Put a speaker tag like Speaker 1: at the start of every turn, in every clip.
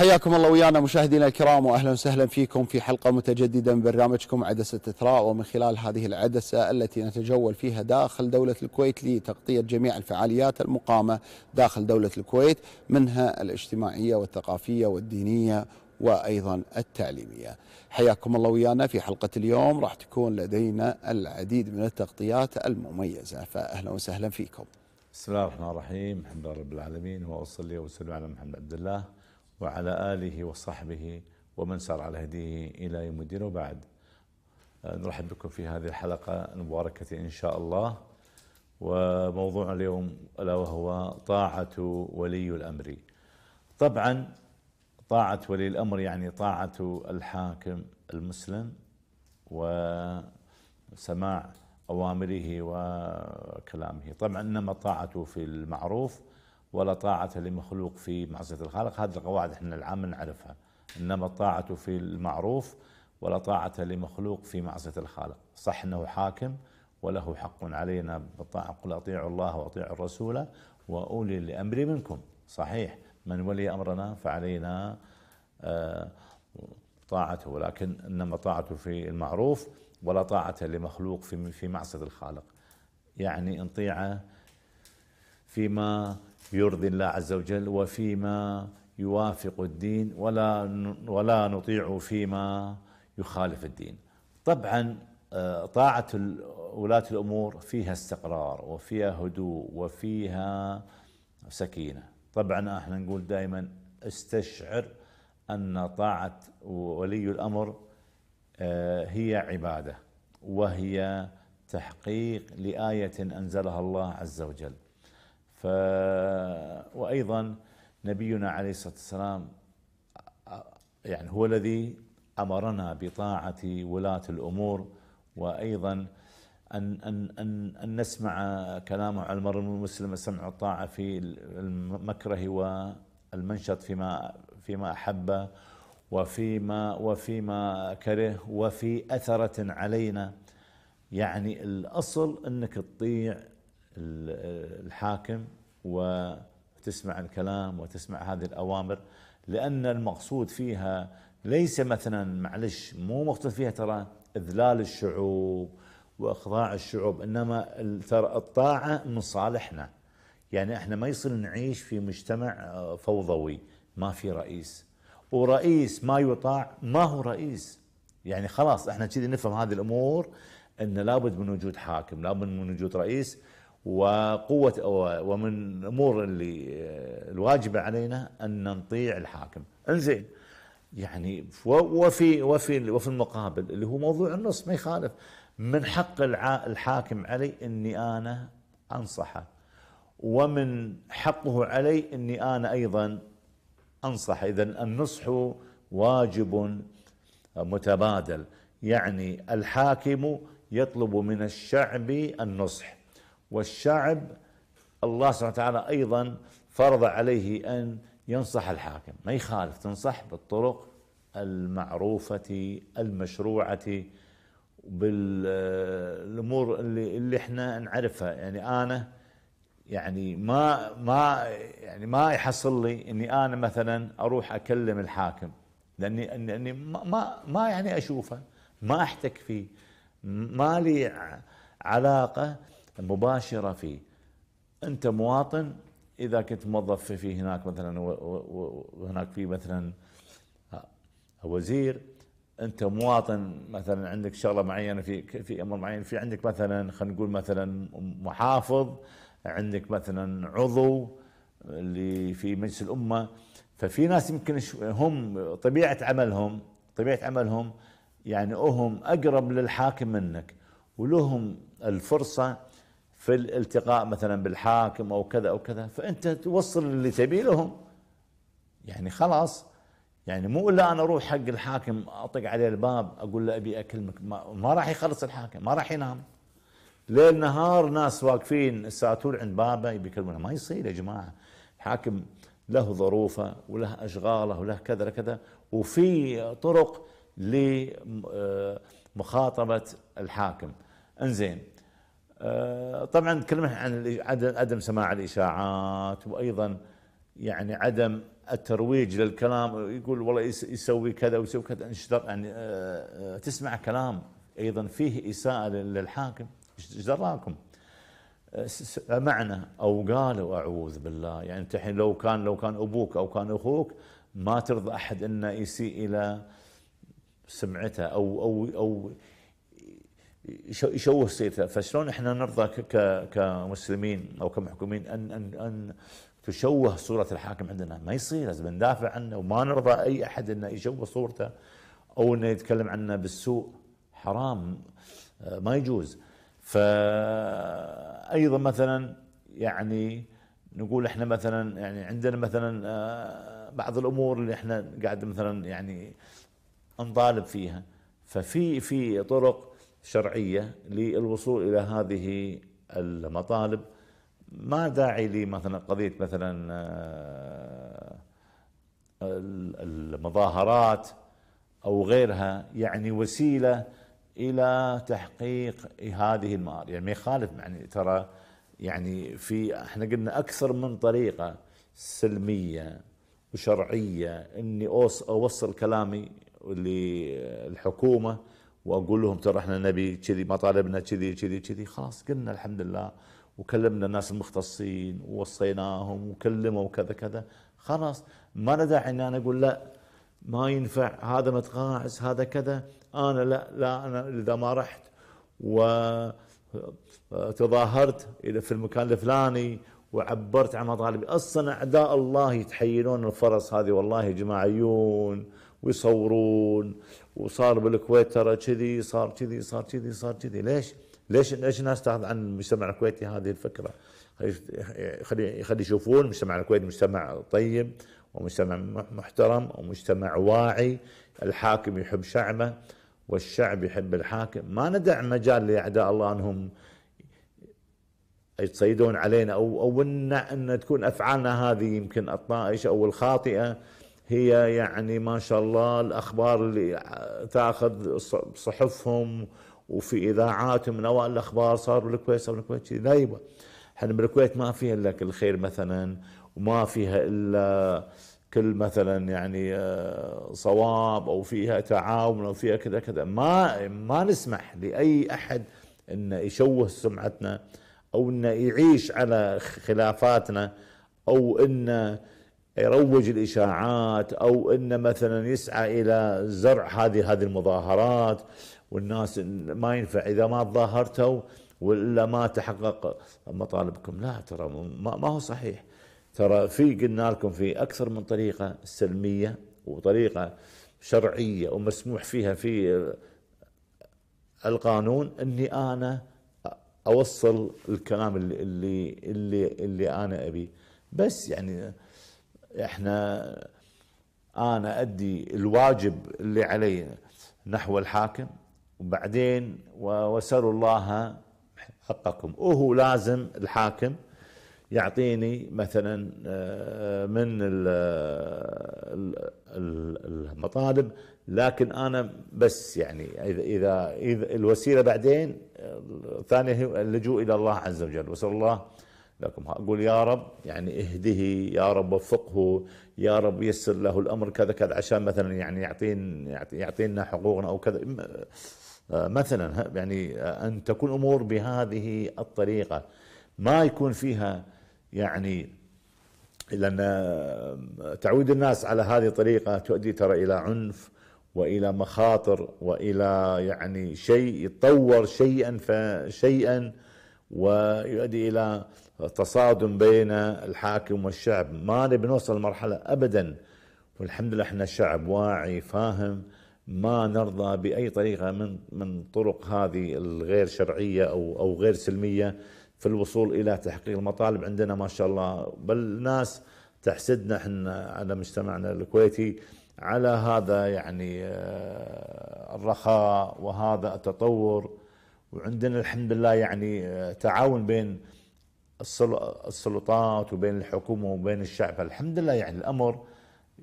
Speaker 1: حياكم الله ويانا مشاهدينا الكرام واهلا وسهلا فيكم في حلقه متجدده من برنامجكم عدسه اثراء ومن خلال هذه العدسه التي نتجول فيها داخل دوله الكويت لتغطيه جميع الفعاليات المقامه داخل دوله الكويت منها الاجتماعيه والثقافيه والدينيه وايضا التعليميه. حياكم الله ويانا في حلقه اليوم راح تكون لدينا العديد من التغطيات المميزه فاهلا وسهلا فيكم. بسم الله الرحمن الرحيم، الحمد لله رب العالمين واصلي واسلم على محمد عبد الله. وعلى آله وصحبه ومن سار على هديه إلى يوم الدين وبعد آه، نرحب بكم في هذه الحلقة المباركة إن شاء الله وموضوع اليوم ألا وهو طاعة ولي الأمر طبعا طاعة ولي الأمر يعني طاعة الحاكم المسلم وسماع أوامره وكلامه طبعا إنما طاعته في المعروف ولا طاعة لمخلوق في معصية الخالق هذه القواعد احنا العامة نعرفها إنما الطاعة في المعروف ولا طاعة لمخلوق في معصية الخالق صح أنه حاكم وله حق علينا بالطاعة قل أطيعوا الله وأطيعوا الرسول وأولي الأمر منكم صحيح من ولي أمرنا فعلينا آه، طاعته ولكن إنما طاعته في المعروف ولا طاعة لمخلوق في في معصية الخالق يعني نطيعه فيما يرضي الله عز وجل وفيما يوافق الدين ولا ولا نطيعه فيما يخالف الدين. طبعا آه، طاعة ولاة الأمور فيها استقرار وفيها هدوء وفيها سكينة طبعا احنا نقول دائما استشعر أن طاعة ولي الأمر آه، هي عبادة وهي تحقيق لآية أنزلها الله عز وجل ف وايضا نبينا عليه الصلاه والسلام يعني هو الذي امرنا بطاعه ولاه الامور وايضا أن أن أن أن نسمع كلامه على المرء المسلم سمع الطاعه في المكره والمنشط فيما فيما أحب وفيما وفيما كره وفي أثرة علينا يعني الأصل أنك تطيع الحاكم وتسمع الكلام وتسمع هذه الأوامر لأن المقصود فيها ليس مثلا معلش مو مقصود فيها ترى إذلال الشعوب وإخضاع الشعوب إنما ترى الطاعة من صالحنا يعني احنا ما يصير نعيش في مجتمع آه، فوضوي ما في رئيس ورئيس ما يطاع ما هو رئيس يعني خلاص احنا كذي نفهم هذه الامور ان لابد من وجود حاكم لابد من وجود رئيس وقوة ومن الأمور اللي آه، الواجبة علينا أن نطيع الحاكم انزين يعني وفي وفي وفي المقابل اللي هو موضوع النص ما يخالف من حق الحاكم علي اني انا انصحه ومن حقه علي اني انا ايضا انصح اذا النصح واجب متبادل يعني الحاكم يطلب من الشعب النصح والشعب الله سبحانه وتعالى أيضا فرض عليه أن ينصح الحاكم ما يخالف تنصح بالطرق المعروفة المشروعة بالامور اللي اللي احنا نعرفها يعني انا يعني ما ما يعني ما يحصل لي اني انا مثلا اروح اكلم الحاكم لاني لاني ما ما يعني اشوفه ما احتك فيه ما لي علاقه مباشره فيه انت مواطن اذا كنت موظف في هناك مثلا وهناك في مثلا آه، وزير انت مواطن مثلا عندك شغله معينه في في امر معين في عندك مثلا خلينا نقول مثلا محافظ عندك مثلا عضو اللي في مجلس الامه ففي ناس يمكن هم طبيعه عملهم طبيعه عملهم يعني هم اقرب للحاكم منك ولهم الفرصه في الالتقاء مثلا بالحاكم او كذا او كذا فانت توصل اللي تبي لهم يعني خلاص يعني مو الا انا اروح حق الحاكم اطق عليه الباب اقول له ابي اكلمك ما, ما راح يخلص الحاكم ما راح ينام ليل نهار ناس واقفين الساتور عند بابه يبي يكلمونه ما يصير يا جماعه الحاكم له ظروفه وله اشغاله وله كذا كذا وفي طرق لمخاطبه الحاكم انزين آه، طبعا تكلمنا عن عدم سماع الاشاعات وايضا يعني عدم الترويج للكلام يقول والله يسوي كذا ويسوي كذا يعني آه، آه، تسمع كلام ايضا فيه اساءه للحاكم ايش دراكم؟ سمعنا او قالوا اعوذ بالله يعني انت الحين لو كان لو كان ابوك او كان اخوك ما ترضى احد انه يسيء الى سمعته او او او يشوه سيرته فشلون احنا نرضى كمسلمين او كمحكومين ان ان ان تشوه صوره الحاكم عندنا ما يصير لازم ندافع عنه وما نرضى اي احد انه يشوه صورته او انه يتكلم عنه بالسوء حرام آه، ما يجوز فايضا مثلا يعني نقول احنا مثلا يعني عندنا مثلا آه، بعض الامور اللي احنا قاعد مثلا يعني نطالب فيها ففي في طرق شرعيه للوصول الى هذه المطالب ما داعي لمثلا قضيه مثلا آه، المظاهرات او غيرها يعني وسيله الى تحقيق هذه المآرب يعني ما يخالف يعني ترى يعني في احنا قلنا اكثر من طريقه سلميه وشرعيه اني اوصل كلامي للحكومه واقول لهم ترى احنا نبي كذي مطالبنا كذي كذي كذي خلاص قلنا الحمد لله وكلمنا الناس المختصين ووصيناهم وكلموا وكذا كذا خلاص ما له داعي ان انا اقول لا ما ينفع هذا متقاعس هذا كذا انا لا لا انا اذا ما رحت وتظاهرت في المكان الفلاني وعبرت عن مطالبي اصلا اعداء الله يتحيلون الفرص هذه والله جماعيون جماعه ويصورون وصار بالكويت ترى كذي صار كذي صار كذي صار كذي ليش؟ ليش ليش الناس تاخذ عن المجتمع الكويتي هذه الفكره؟ خلي خلي يشوفون المجتمع الكويتي مجتمع طيب ومجتمع محترم ومجتمع واعي الحاكم يحب شعبه والشعب يحب الحاكم ما ندع مجال لاعداء الله انهم يتصيدون علينا او او ان, إن تكون افعالنا هذه يمكن الطائشه او الخاطئه هي يعني ما شاء الله الاخبار اللي تاخذ صحفهم وفي اذاعاتهم من اوائل الاخبار صار بالكويت صار بالكويت لا يبا احنا بالكويت ما فيها الا كل خير مثلا وما فيها الا كل مثلا يعني آه، صواب او فيها تعاون او فيها كذا كذا ما ما نسمح لاي احد انه يشوه سمعتنا او انه يعيش على خلافاتنا او انه يروج الاشاعات او انه مثلا يسعى الى زرع هذه هذه المظاهرات والناس ما ينفع اذا ما تظاهرتوا ولا ما تحقق مطالبكم لا ترى ما هو صحيح ترى في قلنا لكم في اكثر من طريقه سلميه وطريقه شرعيه ومسموح فيها في القانون اني انا اوصل الكلام اللي اللي اللي, اللي انا ابيه بس يعني احنا انا ادي الواجب اللي علي نحو الحاكم وبعدين واسالوا الله حقكم وهو لازم الحاكم يعطيني مثلا آه، من المطالب لكن انا بس يعني اذا اذا الوسيله بعدين آه، ثانيه اللجوء الى الله عز وجل وصلى الله لكم اقول يا رب يعني اهده يا رب وفقه يا رب يسر له الامر كذا كذا عشان مثلا يعني يعطين يعطينا حقوقنا او كذا آه، مثلا يعني آه، ان تكون امور بهذه الطريقه ما يكون فيها يعني لان آه، تعويد الناس على هذه الطريقه تؤدي ترى الى عنف والى مخاطر والى يعني شيء يتطور شيئا فشيئا ويؤدي الى تصادم بين الحاكم والشعب ما نبي نوصل لمرحله ابدا والحمد لله احنا شعب واعي فاهم ما نرضى باي طريقه من من طرق هذه الغير شرعيه او او غير سلميه في الوصول الى تحقيق المطالب عندنا ما شاء الله بل الناس تحسدنا احنا على مجتمعنا الكويتي على هذا يعني آه، الرخاء وهذا التطور وعندنا الحمد لله يعني آه، تعاون بين السلطات وبين الحكومة وبين الشعب فالحمد لله يعني الأمر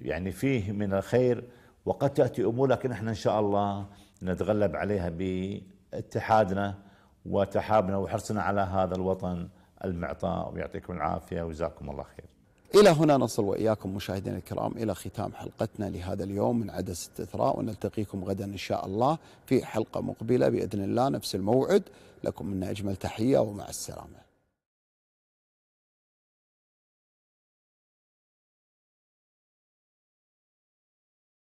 Speaker 1: يعني فيه من الخير وقد تأتي أمور لكن احنا إن شاء الله نتغلب عليها باتحادنا وتحابنا وحرصنا على هذا الوطن المعطاء ويعطيكم العافية وجزاكم الله خير إلى هنا نصل وإياكم مشاهدينا الكرام إلى ختام حلقتنا لهذا اليوم من عدسة إثراء ونلتقيكم غدا إن شاء الله في حلقة مقبلة بإذن الله نفس الموعد لكم منا أجمل تحية ومع السلامة